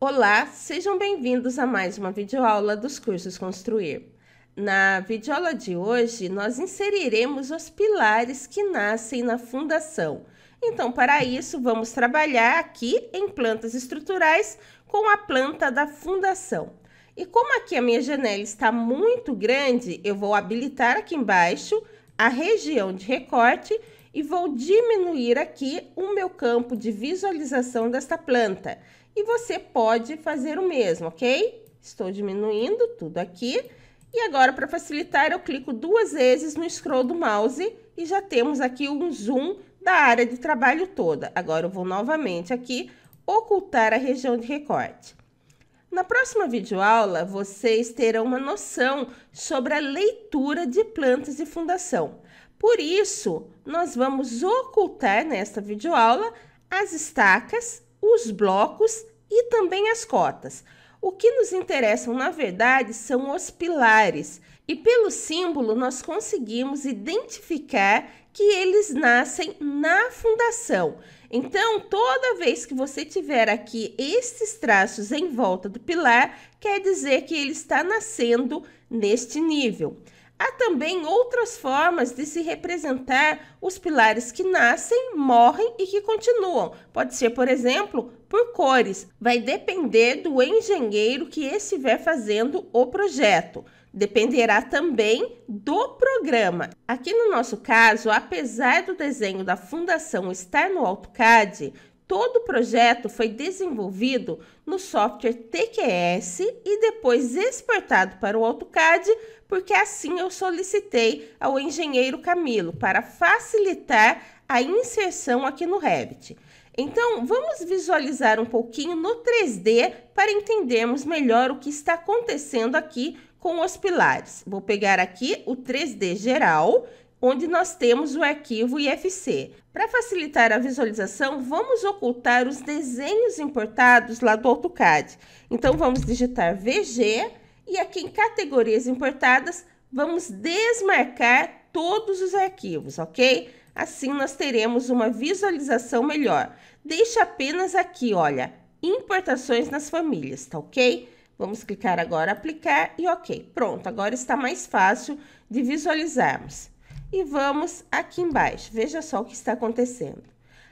Olá, sejam bem-vindos a mais uma videoaula dos cursos Construir. Na videoaula de hoje, nós inseriremos os pilares que nascem na fundação então, para isso, vamos trabalhar aqui em plantas estruturais com a planta da fundação. E como aqui a minha janela está muito grande, eu vou habilitar aqui embaixo a região de recorte e vou diminuir aqui o meu campo de visualização desta planta. E você pode fazer o mesmo, ok? Estou diminuindo tudo aqui. E agora, para facilitar, eu clico duas vezes no scroll do mouse e já temos aqui um zoom da área de trabalho toda. Agora eu vou novamente aqui ocultar a região de recorte. Na próxima videoaula, vocês terão uma noção sobre a leitura de plantas de fundação. Por isso, nós vamos ocultar nesta videoaula as estacas, os blocos e também as cotas. O que nos interessam, na verdade, são os pilares, e pelo símbolo nós conseguimos identificar que eles nascem na fundação. Então, toda vez que você tiver aqui estes traços em volta do pilar, quer dizer que ele está nascendo neste nível. Há também outras formas de se representar os pilares que nascem, morrem e que continuam. Pode ser, por exemplo, por cores. Vai depender do engenheiro que estiver fazendo o projeto. Dependerá também do programa. Aqui no nosso caso, apesar do desenho da fundação estar no AutoCAD, Todo o projeto foi desenvolvido no software TQS e depois exportado para o AutoCAD, porque assim eu solicitei ao engenheiro Camilo para facilitar a inserção aqui no Revit. Então, vamos visualizar um pouquinho no 3D para entendermos melhor o que está acontecendo aqui com os pilares. Vou pegar aqui o 3D geral onde nós temos o arquivo IFC. Para facilitar a visualização, vamos ocultar os desenhos importados lá do AutoCAD. Então, vamos digitar VG e aqui em categorias importadas, vamos desmarcar todos os arquivos, ok? Assim, nós teremos uma visualização melhor. Deixa apenas aqui, olha, importações nas famílias, tá ok? Vamos clicar agora aplicar e ok, pronto, agora está mais fácil de visualizarmos. E vamos aqui embaixo, veja só o que está acontecendo.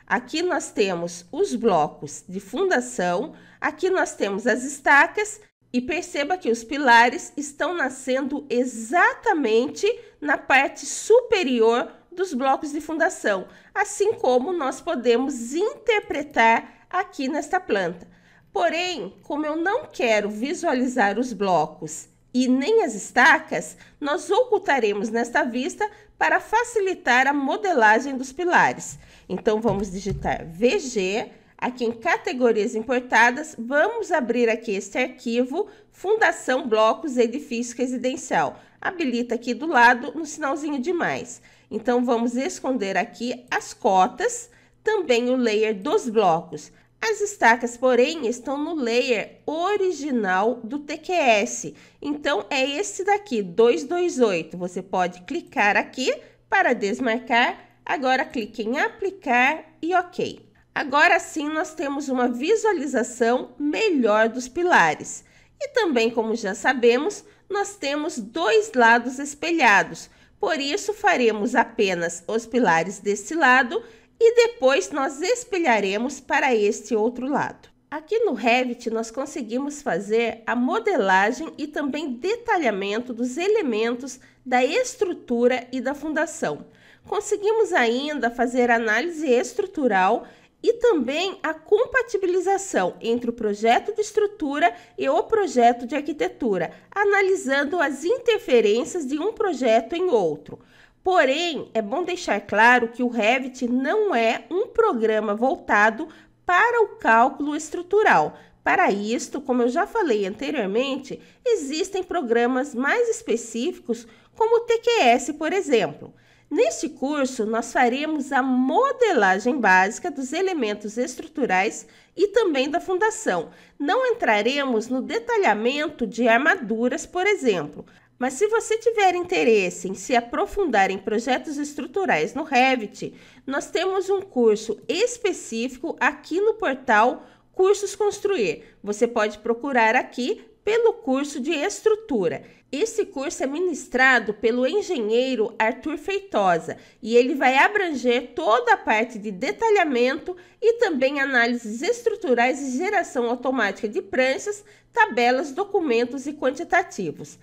Aqui nós temos os blocos de fundação, aqui nós temos as estacas e perceba que os pilares estão nascendo exatamente na parte superior dos blocos de fundação, assim como nós podemos interpretar aqui nesta planta. Porém, como eu não quero visualizar os blocos e nem as estacas, nós ocultaremos nesta vista para facilitar a modelagem dos pilares. Então, vamos digitar VG, aqui em categorias importadas, vamos abrir aqui este arquivo, Fundação Blocos Edifício Residencial. Habilita aqui do lado no sinalzinho de mais. Então, vamos esconder aqui as cotas, também o layer dos blocos. As estacas, porém, estão no layer original do TQS. Então, é esse daqui, 228. Você pode clicar aqui para desmarcar. Agora, clique em aplicar e ok. Agora sim, nós temos uma visualização melhor dos pilares. E também, como já sabemos, nós temos dois lados espelhados. Por isso, faremos apenas os pilares desse lado e depois nós espelharemos para este outro lado. Aqui no Revit nós conseguimos fazer a modelagem e também detalhamento dos elementos da estrutura e da fundação. Conseguimos ainda fazer análise estrutural e também a compatibilização entre o projeto de estrutura e o projeto de arquitetura, analisando as interferências de um projeto em outro. Porém, é bom deixar claro que o Revit não é um programa voltado para o cálculo estrutural. Para isto, como eu já falei anteriormente, existem programas mais específicos, como o TQS, por exemplo. Neste curso, nós faremos a modelagem básica dos elementos estruturais e também da fundação. Não entraremos no detalhamento de armaduras, por exemplo, mas se você tiver interesse em se aprofundar em projetos estruturais no Revit, nós temos um curso específico aqui no portal Cursos Construir. Você pode procurar aqui pelo curso de estrutura. Esse curso é ministrado pelo engenheiro Arthur Feitosa e ele vai abranger toda a parte de detalhamento e também análises estruturais e geração automática de pranchas, tabelas, documentos e quantitativos.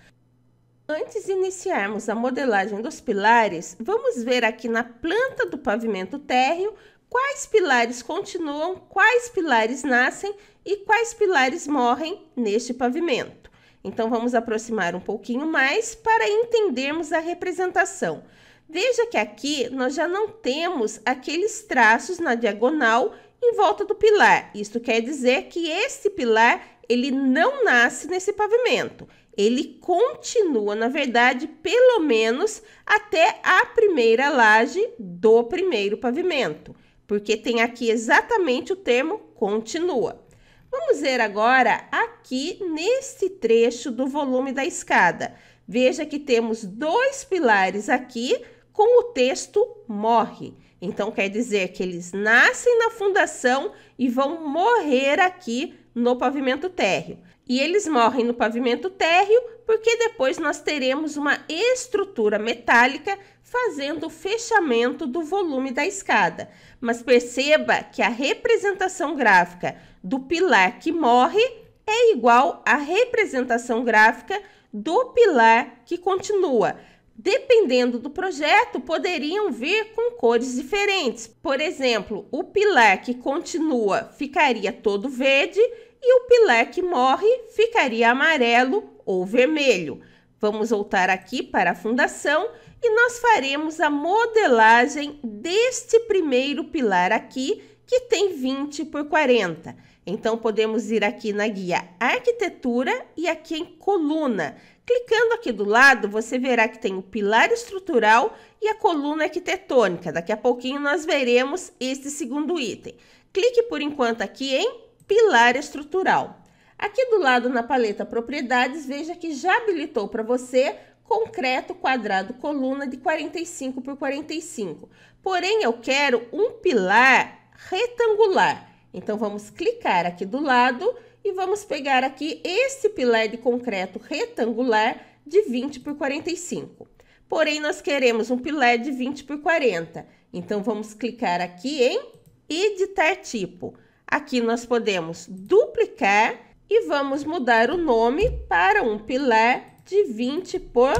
Antes de iniciarmos a modelagem dos pilares, vamos ver aqui na planta do pavimento térreo quais pilares continuam, quais pilares nascem e quais pilares morrem neste pavimento. Então, vamos aproximar um pouquinho mais para entendermos a representação. Veja que aqui nós já não temos aqueles traços na diagonal em volta do pilar. Isto quer dizer que este pilar ele não nasce nesse pavimento ele continua, na verdade, pelo menos até a primeira laje do primeiro pavimento, porque tem aqui exatamente o termo continua. Vamos ver agora aqui nesse trecho do volume da escada. Veja que temos dois pilares aqui com o texto morre. Então quer dizer que eles nascem na fundação e vão morrer aqui no pavimento térreo. E eles morrem no pavimento térreo porque depois nós teremos uma estrutura metálica fazendo o fechamento do volume da escada. Mas perceba que a representação gráfica do pilar que morre é igual à representação gráfica do pilar que continua. Dependendo do projeto, poderiam vir com cores diferentes. Por exemplo, o pilar que continua ficaria todo verde e o pilé que morre ficaria amarelo ou vermelho. Vamos voltar aqui para a fundação e nós faremos a modelagem deste primeiro pilar aqui, que tem 20 por 40. Então, podemos ir aqui na guia Arquitetura e aqui em Coluna. Clicando aqui do lado, você verá que tem o pilar estrutural e a coluna arquitetônica. Daqui a pouquinho nós veremos este segundo item. Clique por enquanto aqui em pilar estrutural. Aqui do lado na paleta propriedades, veja que já habilitou para você concreto quadrado coluna de 45 por 45. Porém, eu quero um pilar retangular. Então, vamos clicar aqui do lado e vamos pegar aqui esse pilar de concreto retangular de 20 por 45. Porém, nós queremos um pilar de 20 por 40. Então, vamos clicar aqui em editar tipo. Aqui nós podemos duplicar e vamos mudar o nome para um pilar de 20 por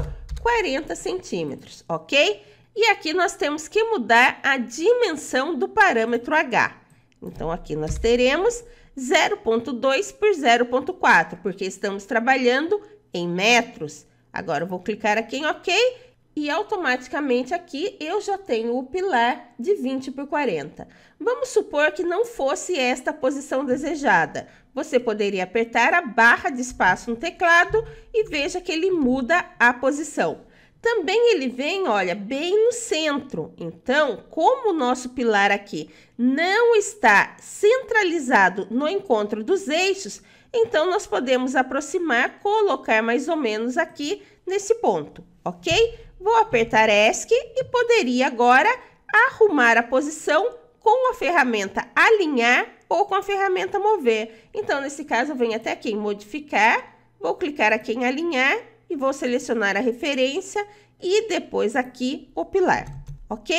40 centímetros, ok? E aqui nós temos que mudar a dimensão do parâmetro H. Então, aqui nós teremos 0.2 por 0.4, porque estamos trabalhando em metros. Agora, eu vou clicar aqui em OK e automaticamente aqui eu já tenho o pilar de 20 por 40. Vamos supor que não fosse esta posição desejada. Você poderia apertar a barra de espaço no teclado e veja que ele muda a posição. Também ele vem, olha, bem no centro. Então, como o nosso pilar aqui não está centralizado no encontro dos eixos, então nós podemos aproximar, colocar mais ou menos aqui nesse ponto, ok? Vou apertar ESC e poderia agora arrumar a posição com a ferramenta alinhar ou com a ferramenta mover. Então, nesse caso, eu venho até aqui em modificar, vou clicar aqui em alinhar e vou selecionar a referência e depois aqui o pilar, ok?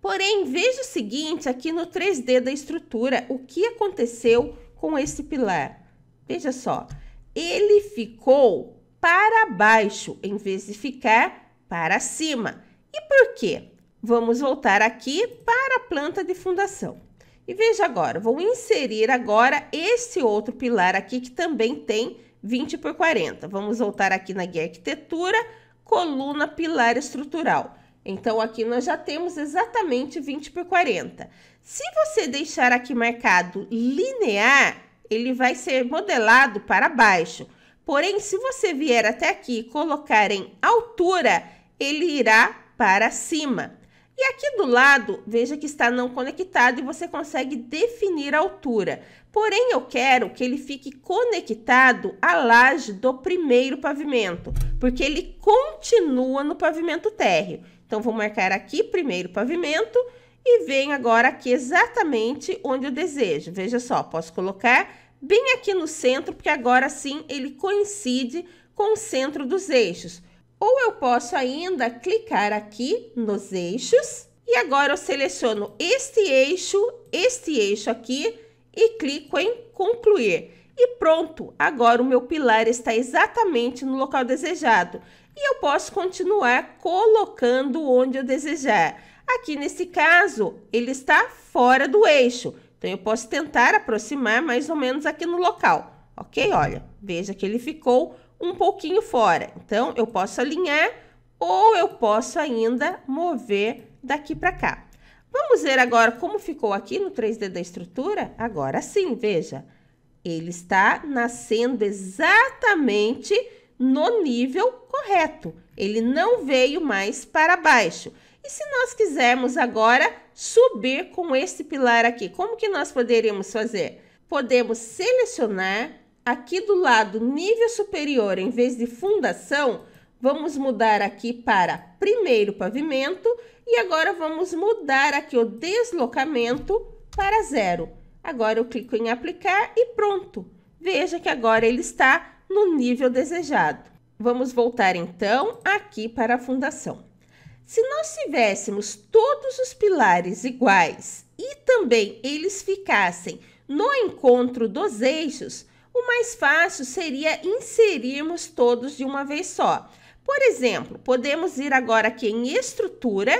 Porém, veja o seguinte aqui no 3D da estrutura, o que aconteceu com esse pilar. Veja só, ele ficou para baixo em vez de ficar para cima. E por quê? Vamos voltar aqui para a planta de fundação. E veja agora, vou inserir agora esse outro pilar aqui que também tem 20 por 40. Vamos voltar aqui na guia arquitetura, coluna pilar estrutural. Então, aqui nós já temos exatamente 20 por 40. Se você deixar aqui marcado linear, ele vai ser modelado para baixo. Porém, se você vier até aqui e colocar em altura, ele irá para cima. E aqui do lado, veja que está não conectado e você consegue definir a altura. Porém, eu quero que ele fique conectado à laje do primeiro pavimento, porque ele continua no pavimento térreo. Então, vou marcar aqui primeiro pavimento e venho agora aqui exatamente onde eu desejo. Veja só, posso colocar bem aqui no centro, porque agora sim ele coincide com o centro dos eixos. Ou eu posso ainda clicar aqui nos eixos e agora eu seleciono este eixo, este eixo aqui e clico em concluir. E pronto, agora o meu pilar está exatamente no local desejado. E eu posso continuar colocando onde eu desejar. Aqui nesse caso, ele está fora do eixo. Então, eu posso tentar aproximar mais ou menos aqui no local. Ok? Olha, veja que ele ficou um pouquinho fora. Então, eu posso alinhar ou eu posso ainda mover daqui para cá. Vamos ver agora como ficou aqui no 3D da estrutura? Agora sim, veja. Ele está nascendo exatamente no nível correto. Ele não veio mais para baixo. E se nós quisermos agora subir com esse pilar aqui, como que nós poderíamos fazer? Podemos selecionar aqui do lado nível superior, em vez de fundação, vamos mudar aqui para primeiro pavimento e agora vamos mudar aqui o deslocamento para zero. Agora eu clico em aplicar e pronto. Veja que agora ele está no nível desejado. Vamos voltar então aqui para a fundação. Se nós tivéssemos todos os pilares iguais e também eles ficassem no encontro dos eixos, o mais fácil seria inserirmos todos de uma vez só. Por exemplo, podemos ir agora aqui em estrutura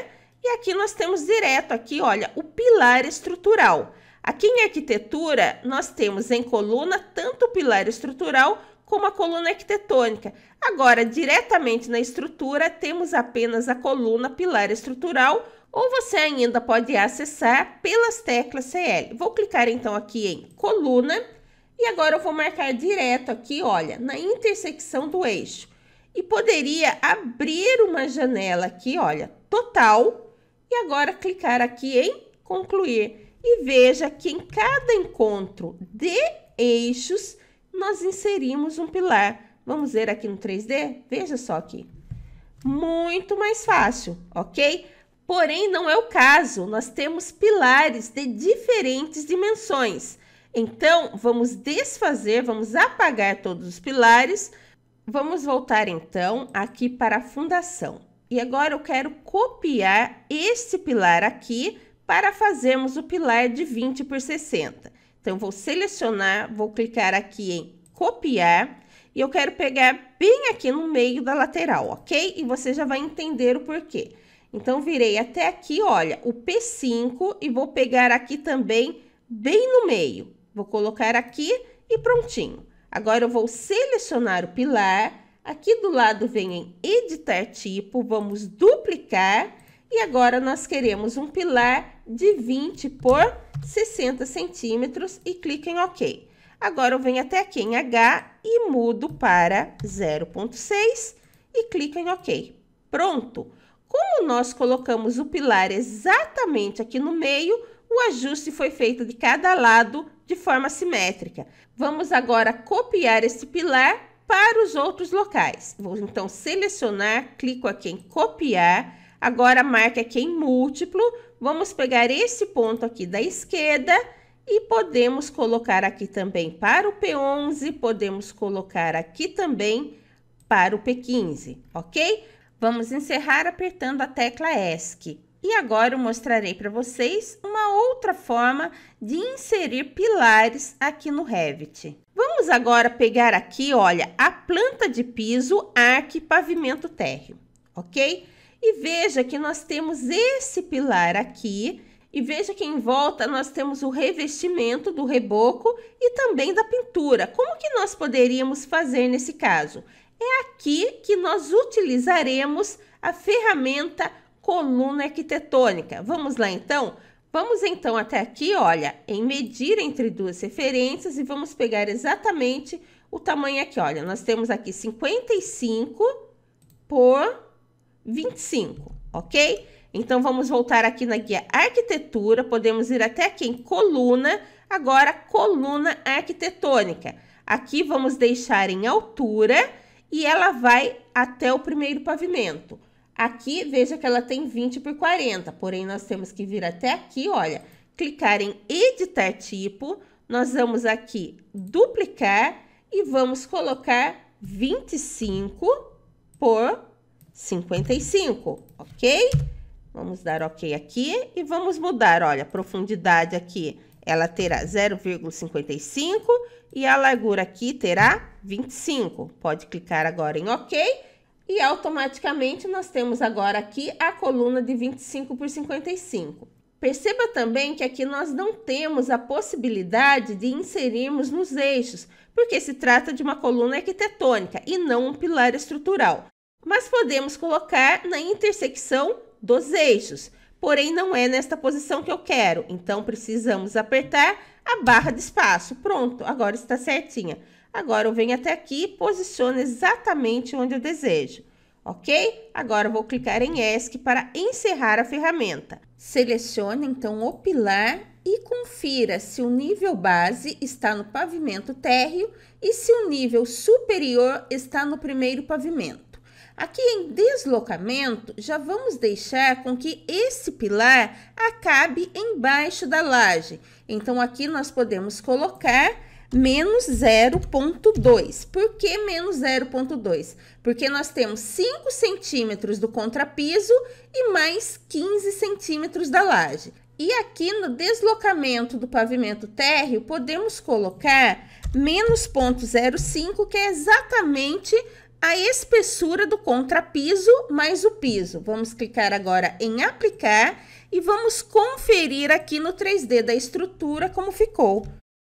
e aqui nós temos direto aqui, olha, o pilar estrutural. Aqui em arquitetura, nós temos em coluna tanto o pilar estrutural como a coluna arquitetônica. Agora, diretamente na estrutura, temos apenas a coluna pilar estrutural ou você ainda pode acessar pelas teclas CL. Vou clicar então aqui em coluna e agora eu vou marcar direto aqui, olha, na intersecção do eixo. E poderia abrir uma janela aqui, olha, total. E agora clicar aqui em concluir. E veja que em cada encontro de eixos, nós inserimos um pilar. Vamos ver aqui no 3D? Veja só aqui. Muito mais fácil, ok? Porém, não é o caso. Nós temos pilares de diferentes dimensões. Então, vamos desfazer, vamos apagar todos os pilares. Vamos voltar então aqui para a fundação. E agora eu quero copiar este pilar aqui para fazermos o pilar de 20 por 60. Então, vou selecionar, vou clicar aqui em copiar e eu quero pegar bem aqui no meio da lateral, ok? E você já vai entender o porquê. Então, virei até aqui, olha, o P5 e vou pegar aqui também bem no meio. Vou colocar aqui e prontinho. Agora eu vou selecionar o pilar. Aqui do lado vem em editar tipo, vamos duplicar. E agora nós queremos um pilar de 20 por 60 centímetros e clique em OK. Agora eu venho até aqui em H e mudo para 0.6 e clique em OK. Pronto! Como nós colocamos o pilar exatamente aqui no meio, o ajuste foi feito de cada lado de forma simétrica. Vamos agora copiar esse pilar para os outros locais. Vou então selecionar, clico aqui em copiar, agora marca aqui em múltiplo. Vamos pegar esse ponto aqui da esquerda e podemos colocar aqui também para o P11, podemos colocar aqui também para o P15, ok? Vamos encerrar apertando a tecla ESC. E agora eu mostrarei para vocês uma outra forma de inserir pilares aqui no Revit. Vamos agora pegar aqui, olha, a planta de piso, arque, pavimento térreo, ok? E veja que nós temos esse pilar aqui, e veja que em volta nós temos o revestimento do reboco e também da pintura. Como que nós poderíamos fazer nesse caso? É aqui que nós utilizaremos a ferramenta coluna arquitetônica. Vamos lá então? Vamos então até aqui, olha, em medir entre duas referências e vamos pegar exatamente o tamanho aqui, olha. Nós temos aqui 55 por 25, ok? Então, vamos voltar aqui na guia arquitetura, podemos ir até aqui em coluna, agora coluna arquitetônica. Aqui vamos deixar em altura e ela vai até o primeiro pavimento. Aqui, veja que ela tem 20 por 40, porém, nós temos que vir até aqui, olha, clicar em editar tipo, nós vamos aqui duplicar e vamos colocar 25 por 55, ok? Vamos dar ok aqui e vamos mudar, olha, profundidade aqui, ela terá 0,55 e a largura aqui terá 25. Pode clicar agora em ok e automaticamente nós temos agora aqui a coluna de 25 por 55. Perceba também que aqui nós não temos a possibilidade de inserirmos nos eixos, porque se trata de uma coluna arquitetônica e não um pilar estrutural. Mas podemos colocar na intersecção dos eixos, porém não é nesta posição que eu quero, então precisamos apertar a barra de espaço. Pronto, agora está certinha. Agora eu venho até aqui e posiciono exatamente onde eu desejo, ok? Agora eu vou clicar em ESC para encerrar a ferramenta. Selecione então o pilar e confira se o nível base está no pavimento térreo e se o nível superior está no primeiro pavimento. Aqui em deslocamento, já vamos deixar com que esse pilar acabe embaixo da laje. Então aqui nós podemos colocar menos 0,2. Por que menos 0,2? Porque nós temos 5 centímetros do contrapiso e mais 15 centímetros da laje. E aqui no deslocamento do pavimento térreo, podemos colocar menos 0,05, que é exatamente a espessura do contrapiso mais o piso. Vamos clicar agora em aplicar e vamos conferir aqui no 3D da estrutura como ficou.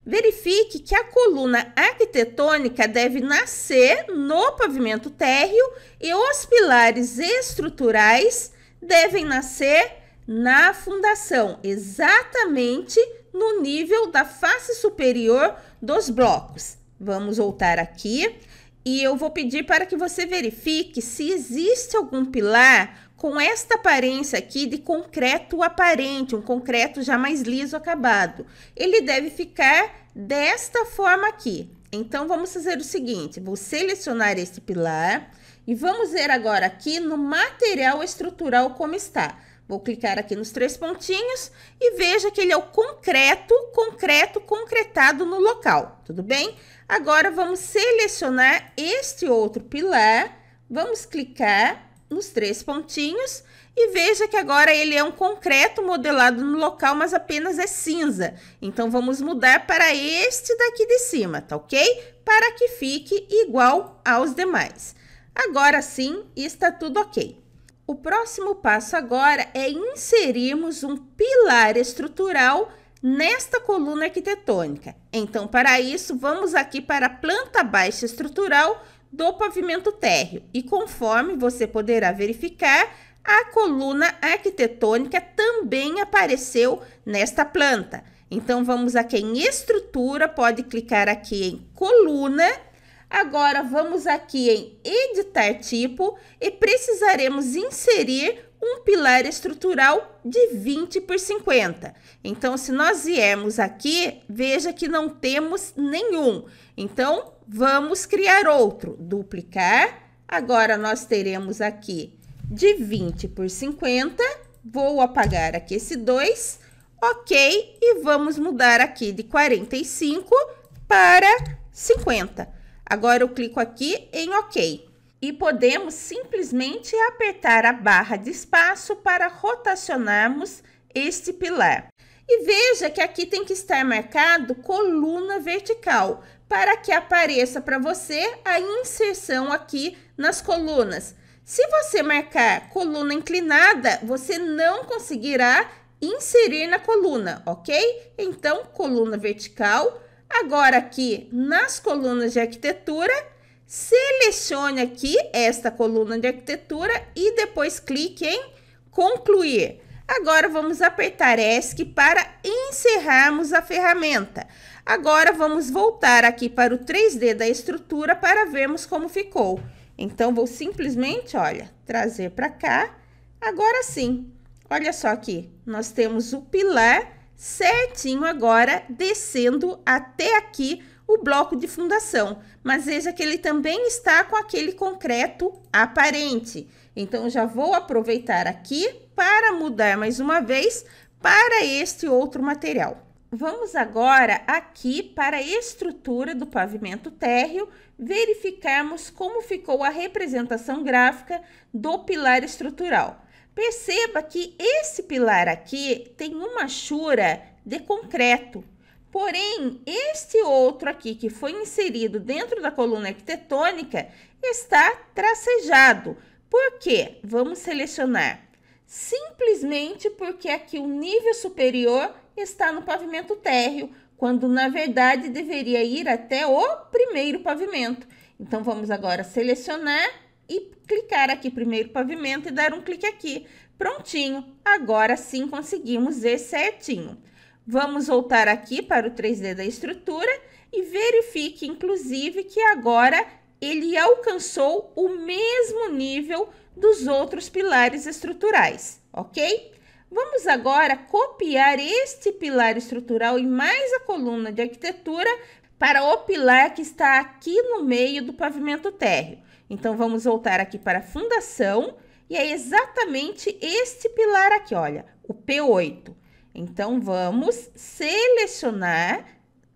Verifique que a coluna arquitetônica deve nascer no pavimento térreo e os pilares estruturais devem nascer na fundação, exatamente no nível da face superior dos blocos. Vamos voltar aqui e eu vou pedir para que você verifique se existe algum pilar com esta aparência aqui de concreto aparente, um concreto já mais liso acabado. Ele deve ficar desta forma aqui. Então, vamos fazer o seguinte, vou selecionar este pilar e vamos ver agora aqui no material estrutural como está. Vou clicar aqui nos três pontinhos e veja que ele é o concreto, concreto, concretado no local, tudo bem? Agora, vamos selecionar este outro pilar, vamos clicar nos três pontinhos e veja que agora ele é um concreto modelado no local, mas apenas é cinza. Então vamos mudar para este daqui de cima, tá ok? Para que fique igual aos demais. Agora sim, está tudo ok. O próximo passo agora é inserirmos um pilar estrutural nesta coluna arquitetônica. Então, para isso, vamos aqui para a planta baixa estrutural do pavimento térreo e conforme você poderá verificar, a coluna arquitetônica também apareceu nesta planta. Então vamos aqui em estrutura, pode clicar aqui em coluna. Agora vamos aqui em editar tipo e precisaremos inserir um pilar estrutural de 20 por 50. Então, se nós viermos aqui, veja que não temos nenhum. Então, Vamos criar outro, duplicar. Agora, nós teremos aqui de 20 por 50. Vou apagar aqui esse 2, ok? E vamos mudar aqui de 45 para 50. Agora, eu clico aqui em ok. E podemos simplesmente apertar a barra de espaço para rotacionarmos este pilar. E veja que aqui tem que estar marcado coluna vertical para que apareça para você a inserção aqui nas colunas. Se você marcar coluna inclinada, você não conseguirá inserir na coluna, ok? Então, coluna vertical. Agora aqui nas colunas de arquitetura, selecione aqui esta coluna de arquitetura e depois clique em concluir. Agora vamos apertar ESC para encerrarmos a ferramenta. Agora vamos voltar aqui para o 3D da estrutura para vermos como ficou. Então, vou simplesmente, olha, trazer para cá. Agora sim, olha só aqui, nós temos o pilar certinho agora, descendo até aqui o bloco de fundação. Mas veja que ele também está com aquele concreto aparente. Então, já vou aproveitar aqui para mudar mais uma vez para este outro material. Vamos agora aqui para a estrutura do pavimento térreo, verificarmos como ficou a representação gráfica do pilar estrutural. Perceba que esse pilar aqui tem uma chura de concreto, porém este outro aqui que foi inserido dentro da coluna arquitetônica está tracejado. Por quê? Vamos selecionar simplesmente porque aqui o nível superior está no pavimento térreo, quando na verdade deveria ir até o primeiro pavimento. Então vamos agora selecionar e clicar aqui primeiro pavimento e dar um clique aqui. Prontinho, agora sim conseguimos ver certinho. Vamos voltar aqui para o 3D da estrutura e verifique, inclusive, que agora ele alcançou o mesmo nível dos outros pilares estruturais, ok? Vamos agora copiar este pilar estrutural e mais a coluna de arquitetura para o pilar que está aqui no meio do pavimento térreo. Então, vamos voltar aqui para a fundação e é exatamente este pilar aqui, olha, o P8. Então, vamos selecionar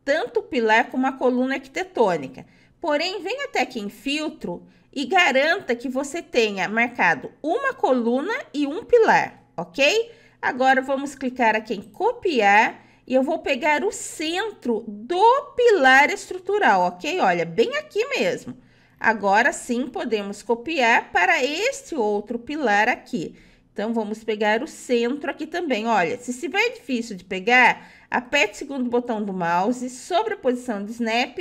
tanto o pilar como a coluna arquitetônica. Porém, vem até aqui em filtro e garanta que você tenha marcado uma coluna e um pilar, ok? Agora vamos clicar aqui em copiar e eu vou pegar o centro do pilar estrutural, ok? Olha, bem aqui mesmo. Agora sim podemos copiar para este outro pilar aqui. Então, vamos pegar o centro aqui também. Olha, se estiver difícil de pegar, aperte o segundo botão do mouse, sobreposição do snap,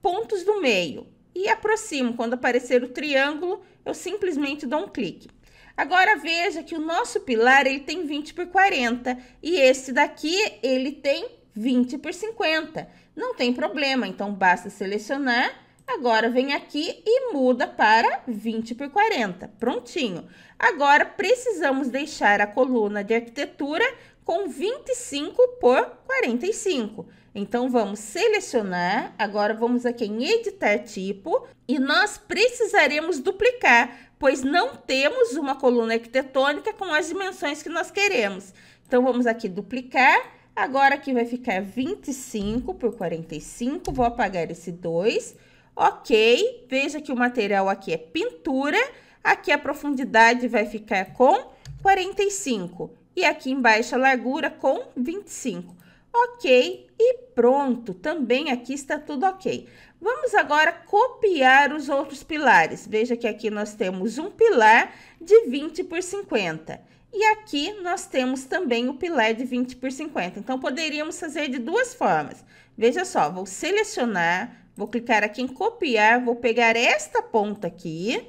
pontos do meio. E aproximo. Quando aparecer o triângulo, eu simplesmente dou um clique. Agora veja que o nosso pilar ele tem 20 por 40 e esse daqui ele tem 20 por 50. Não tem problema, então basta selecionar. Agora vem aqui e muda para 20 por 40. Prontinho. Agora precisamos deixar a coluna de arquitetura com 25 por 45. Então, vamos selecionar, agora vamos aqui em editar tipo, e nós precisaremos duplicar, pois não temos uma coluna arquitetônica com as dimensões que nós queremos. Então, vamos aqui duplicar, agora aqui vai ficar 25 por 45, vou apagar esse 2, ok, veja que o material aqui é pintura, aqui a profundidade vai ficar com 45, e aqui embaixo a largura com 25. Ok e pronto, também aqui está tudo ok. Vamos agora copiar os outros pilares. Veja que aqui nós temos um pilar de 20 por 50. E aqui nós temos também o pilar de 20 por 50. Então, poderíamos fazer de duas formas. Veja só, vou selecionar, vou clicar aqui em copiar, vou pegar esta ponta aqui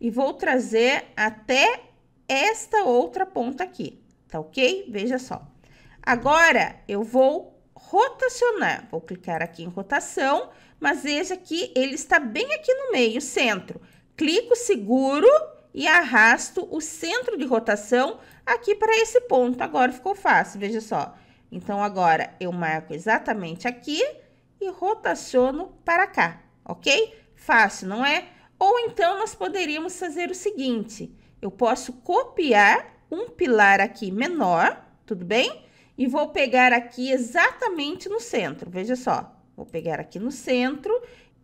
e vou trazer até esta outra ponta aqui tá ok? Veja só. Agora, eu vou rotacionar. Vou clicar aqui em rotação, mas veja que ele está bem aqui no meio, centro. Clico, seguro e arrasto o centro de rotação aqui para esse ponto. Agora ficou fácil, veja só. Então, agora eu marco exatamente aqui e rotaciono para cá, ok? Fácil, não é? Ou então, nós poderíamos fazer o seguinte. Eu posso copiar um pilar aqui menor, tudo bem? E vou pegar aqui exatamente no centro, veja só. Vou pegar aqui no centro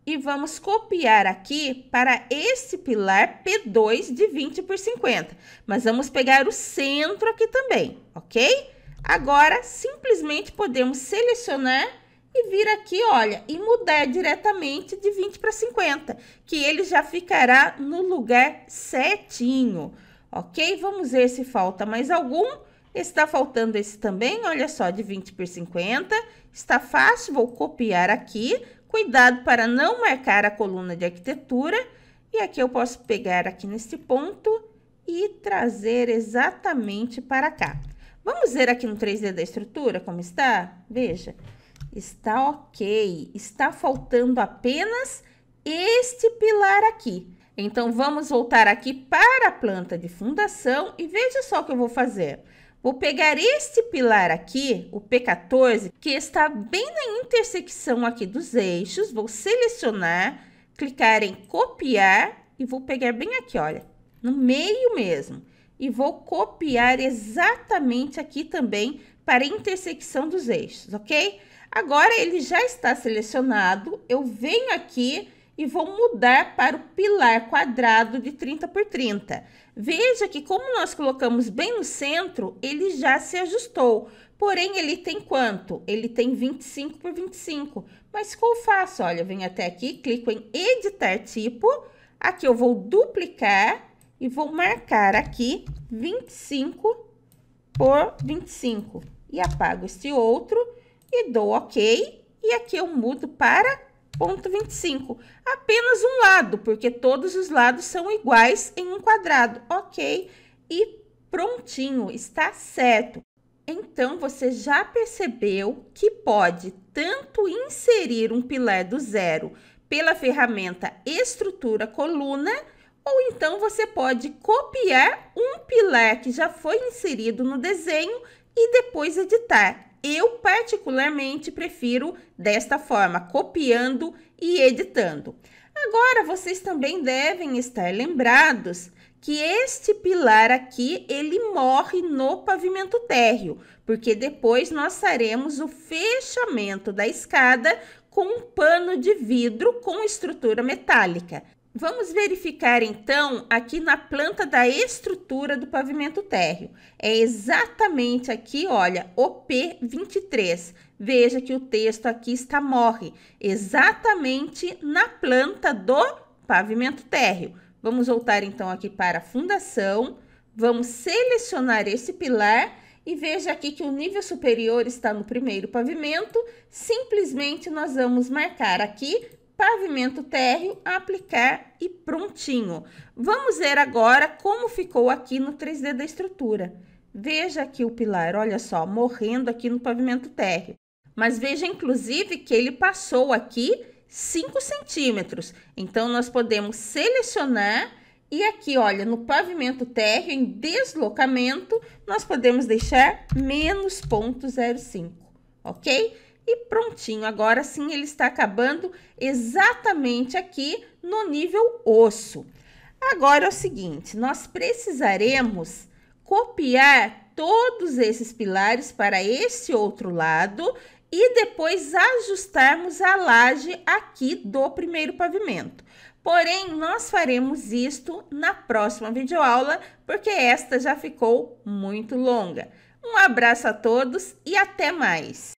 e vamos copiar aqui para esse pilar P2 de 20 por 50. Mas vamos pegar o centro aqui também, ok? Agora, simplesmente podemos selecionar e vir aqui, olha, e mudar diretamente de 20 para 50, que ele já ficará no lugar certinho ok? Vamos ver se falta mais algum. Está faltando esse também, olha só, de 20 por 50. Está fácil, vou copiar aqui. Cuidado para não marcar a coluna de arquitetura. E aqui eu posso pegar aqui neste ponto e trazer exatamente para cá. Vamos ver aqui no 3D da estrutura como está? Veja, está ok. Está faltando apenas este pilar aqui. Então, vamos voltar aqui para a planta de fundação e veja só o que eu vou fazer. Vou pegar este pilar aqui, o P14, que está bem na intersecção aqui dos eixos. Vou selecionar, clicar em copiar e vou pegar bem aqui, olha, no meio mesmo. E vou copiar exatamente aqui também para a intersecção dos eixos, ok? Agora ele já está selecionado, eu venho aqui e vou mudar para o pilar quadrado de 30 por 30. Veja que como nós colocamos bem no centro, ele já se ajustou. Porém, ele tem quanto? Ele tem 25 por 25. Mas como faço? Olha, eu venho até aqui, clico em editar tipo. Aqui eu vou duplicar e vou marcar aqui 25 por 25. E apago este outro e dou OK. E aqui eu mudo para 0,25. Apenas um lado, porque todos os lados são iguais em um quadrado. Ok, e prontinho, está certo. Então, você já percebeu que pode tanto inserir um pilar do zero pela ferramenta estrutura coluna, ou então você pode copiar um pilar que já foi inserido no desenho e depois editar. Eu, particularmente, prefiro desta forma, copiando e editando. Agora, vocês também devem estar lembrados que este pilar aqui, ele morre no pavimento térreo, porque depois nós faremos o fechamento da escada com um pano de vidro com estrutura metálica. Vamos verificar então aqui na planta da estrutura do pavimento térreo. É exatamente aqui, olha, OP23. Veja que o texto aqui está morre, exatamente na planta do pavimento térreo. Vamos voltar então aqui para a fundação, vamos selecionar esse pilar e veja aqui que o nível superior está no primeiro pavimento. Simplesmente nós vamos marcar aqui pavimento térreo, aplicar e prontinho. Vamos ver agora como ficou aqui no 3D da estrutura. Veja aqui o pilar, olha só, morrendo aqui no pavimento térreo. Mas veja, inclusive, que ele passou aqui 5 centímetros. Então, nós podemos selecionar e aqui, olha, no pavimento térreo, em deslocamento, nós podemos deixar menos 0,05, ok? E prontinho, agora sim ele está acabando exatamente aqui no nível osso. Agora é o seguinte, nós precisaremos copiar todos esses pilares para esse outro lado e depois ajustarmos a laje aqui do primeiro pavimento. Porém, nós faremos isto na próxima videoaula, porque esta já ficou muito longa. Um abraço a todos e até mais!